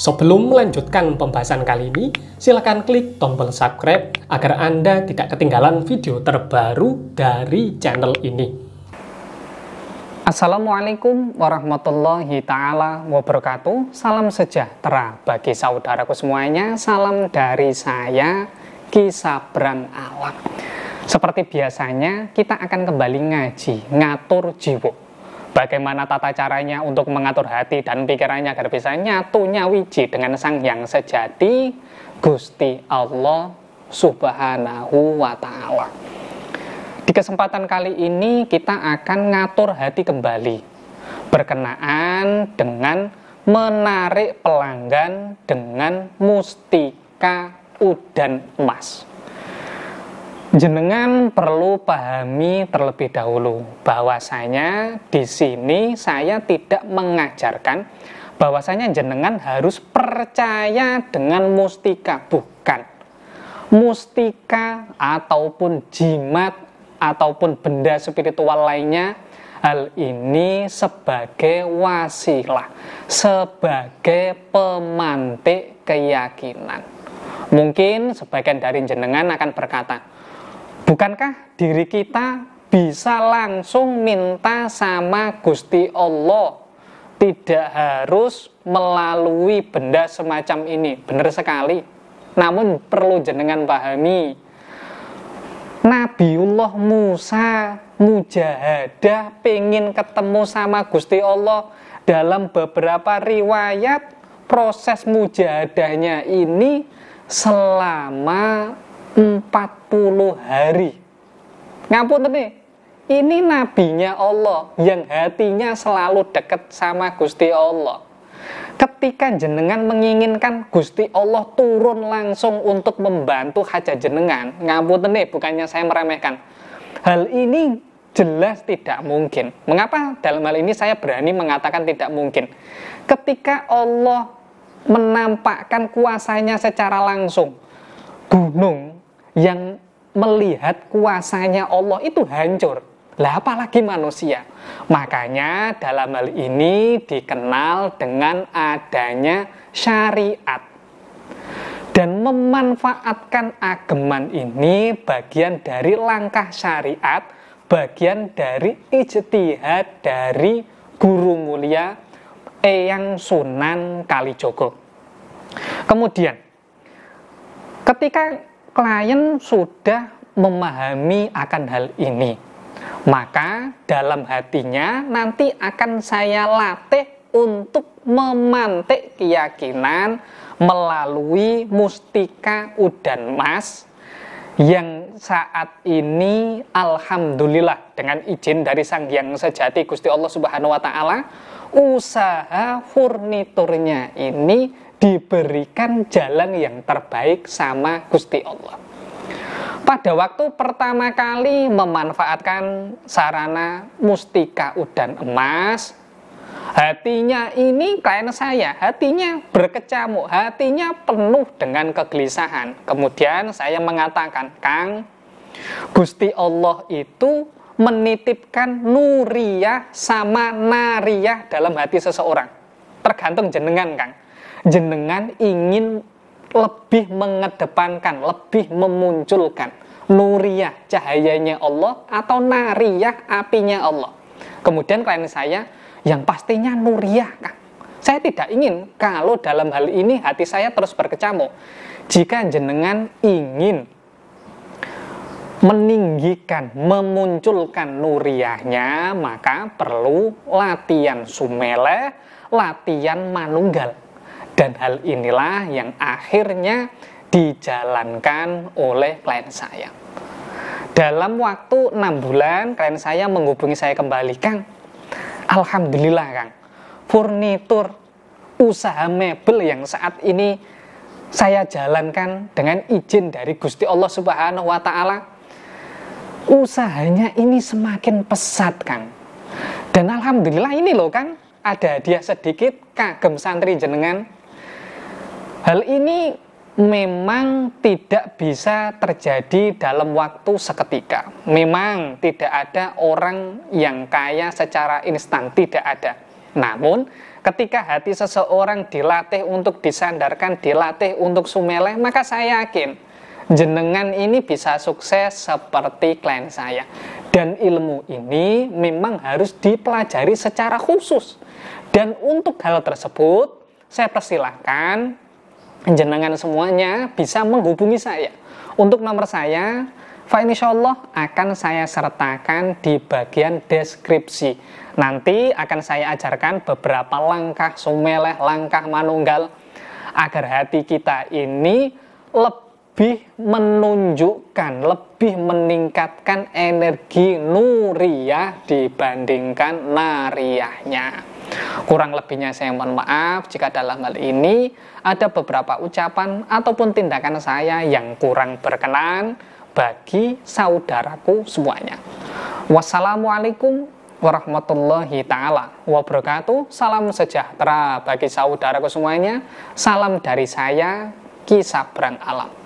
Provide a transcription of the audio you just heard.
Sebelum melanjutkan pembahasan kali ini, silakan klik tombol subscribe agar Anda tidak ketinggalan video terbaru dari channel ini. Assalamualaikum warahmatullahi taala wabarakatuh. Salam sejahtera bagi saudaraku semuanya. Salam dari saya Kisabran Alam. Seperti biasanya, kita akan kembali ngaji, ngatur jiwa bagaimana tata caranya untuk mengatur hati dan pikirannya agar bisa nyatunya wiji dengan sang yang sejati Gusti Allah subhanahu wa ta'ala di kesempatan kali ini kita akan ngatur hati kembali berkenaan dengan menarik pelanggan dengan mustika udan emas Jenengan perlu pahami terlebih dahulu bahwasanya di sini saya tidak mengajarkan bahwasanya jenengan harus percaya dengan mustika bukan mustika ataupun jimat ataupun benda spiritual lainnya hal ini sebagai wasilah sebagai pemantik keyakinan mungkin sebagian dari jenengan akan berkata Bukankah diri kita bisa langsung minta sama Gusti Allah? Tidak harus melalui benda semacam ini. Benar sekali. Namun perlu jenengan pahami. Nabiullah Musa mujahadah pengen ketemu sama Gusti Allah dalam beberapa riwayat proses mujahadahnya ini selama 40 hari. Ngapun tadi, ini nabinya Allah yang hatinya selalu dekat sama Gusti Allah. Ketika jenengan menginginkan Gusti Allah turun langsung untuk membantu hajat jenengan, ngapun tadi, bukannya saya meremehkan. Hal ini jelas tidak mungkin. Mengapa dalam hal ini saya berani mengatakan tidak mungkin? Ketika Allah menampakkan kuasanya secara langsung, gunung yang melihat kuasanya Allah itu hancur. Lah apalagi manusia. Makanya dalam hal ini dikenal dengan adanya syariat. Dan memanfaatkan ageman ini bagian dari langkah syariat, bagian dari ijtihad dari guru mulia Eyang Sunan Kalijogo. Kemudian ketika klien sudah memahami akan hal ini, maka dalam hatinya nanti akan saya latih untuk memantik keyakinan melalui mustika udan mas yang saat ini alhamdulillah dengan izin dari Sang Yang Sejati Gusti Allah Subhanahu wa taala usaha furniturnya ini diberikan jalan yang terbaik sama Gusti Allah. Pada waktu pertama kali memanfaatkan sarana mustika udan emas, hatinya ini klien saya, hatinya berkecamuk, hatinya penuh dengan kegelisahan. Kemudian saya mengatakan, Kang, Gusti Allah itu menitipkan nuriyah sama nariyah dalam hati seseorang. Tergantung jenengan, Kang jenengan ingin lebih mengedepankan, lebih memunculkan nuriyah cahayanya Allah atau Nariah apinya Allah. Kemudian klien saya yang pastinya nuriyah kan. Saya tidak ingin kalau dalam hal ini hati saya terus berkecamuk. Jika jenengan ingin meninggikan, memunculkan nuriyahnya, maka perlu latihan sumele, latihan manunggal dan hal inilah yang akhirnya dijalankan oleh klien saya. Dalam waktu enam bulan, klien saya menghubungi saya kembali, Kang. Alhamdulillah, Kang. Furnitur usaha mebel yang saat ini saya jalankan dengan izin dari Gusti Allah Subhanahu wa taala. Usahanya ini semakin pesat, Kang. Dan alhamdulillah ini loh, Kang, ada hadiah sedikit kagem santri jenengan Hal ini memang tidak bisa terjadi dalam waktu seketika. Memang tidak ada orang yang kaya secara instan, tidak ada. Namun, ketika hati seseorang dilatih untuk disandarkan, dilatih untuk sumeleh, maka saya yakin jenengan ini bisa sukses seperti klien saya. Dan ilmu ini memang harus dipelajari secara khusus. Dan untuk hal tersebut, saya persilahkan jenengan semuanya bisa menghubungi saya. Untuk nomor saya, Fa insya Allah akan saya sertakan di bagian deskripsi. Nanti akan saya ajarkan beberapa langkah sumeleh, langkah manunggal agar hati kita ini lebih menunjukkan, lebih meningkatkan energi nuriyah dibandingkan nariyahnya. Kurang lebihnya saya mohon maaf jika dalam hal ini ada beberapa ucapan ataupun tindakan saya yang kurang berkenan bagi saudaraku semuanya. Wassalamualaikum warahmatullahi taala wabarakatuh. Salam sejahtera bagi saudaraku semuanya. Salam dari saya Kisah Brang Alam.